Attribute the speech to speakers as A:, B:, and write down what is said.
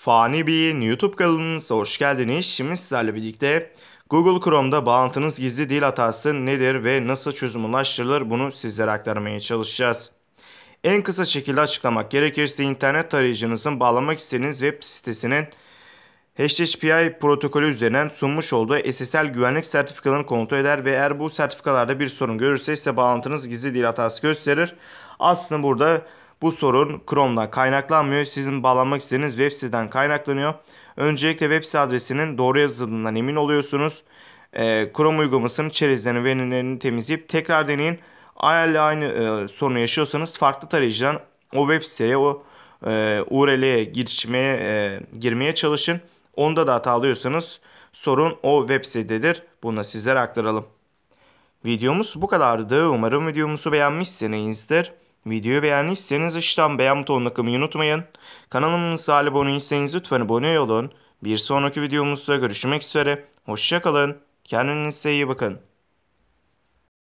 A: Fani Bey'in YouTube kanalınıza hoş geldiniz. Şimdi sizlerle birlikte Google Chrome'da bağlantınız gizli değil hatası nedir ve nasıl çözüm ulaştırılır bunu sizlere aktarmaya çalışacağız. En kısa şekilde açıklamak gerekirse internet tarayıcınızın bağlamak istediğiniz web sitesinin HTTPI protokolü üzerinden sunmuş olduğu SSL güvenlik sertifikalarını kontrol eder ve eğer bu sertifikalarda bir sorun görürse ise bağlantınız gizli değil hatası gösterir. Aslında burada bu sorun Chrome'dan kaynaklanmıyor. Sizin bağlanmak istediğiniz web siteden kaynaklanıyor. Öncelikle web site adresinin doğru yazıldığından emin oluyorsunuz. Ee, Chrome uygulamasının çerezlerini ve önlerini temizleyip tekrar deneyin. Aynı, aynı e, sorunu yaşıyorsanız farklı tarayıcıdan o web siteye o e, URL'ye girişmeye e, girmeye çalışın. Onda da hata alıyorsanız sorun o web sitededir. Bunu da sizlere aktaralım. Videomuz bu kadardı. Umarım videomuzu beğenmişsinizdir. Videoyu beğendiyseniz ışıdan beğen butonuna kılmayı unutmayın. Kanalımıza aboneyseniz lütfen abone olun. Bir sonraki videomuzda görüşmek üzere. Hoşçakalın. Kendinize iyi bakın.